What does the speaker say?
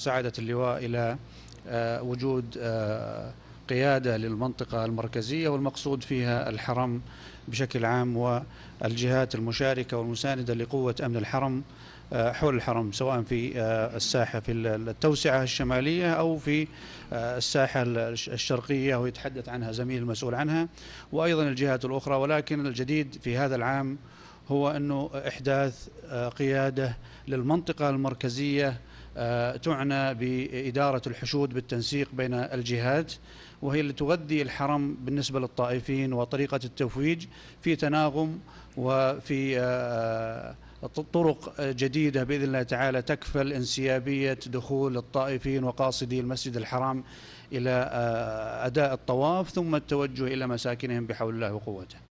سعادة اللواء إلى آه، وجود آه، قيادة للمنطقة المركزية والمقصود فيها الحرم بشكل عام والجهات المشاركة والمساندة لقوة أمن الحرم آه، حول الحرم سواء في الساحة في التوسعة الشمالية أو في الساحة الشرقية ويتحدث عنها زميل المسؤول عنها وأيضا الجهات الأخرى ولكن الجديد في هذا العام هو أنه إحداث قيادة للمنطقة المركزية آه، تعنى بإدارة الحشود بالتنسيق بين الجهات وهي التي تغذي الحرم بالنسبة للطائفين وطريقة التفويج في تناغم وفي آه، طرق جديدة بإذن الله تعالى تكفل انسيابية دخول الطائفين وقاصدي المسجد الحرام إلى آه، أداء الطواف ثم التوجه إلى مساكنهم بحول الله وقوته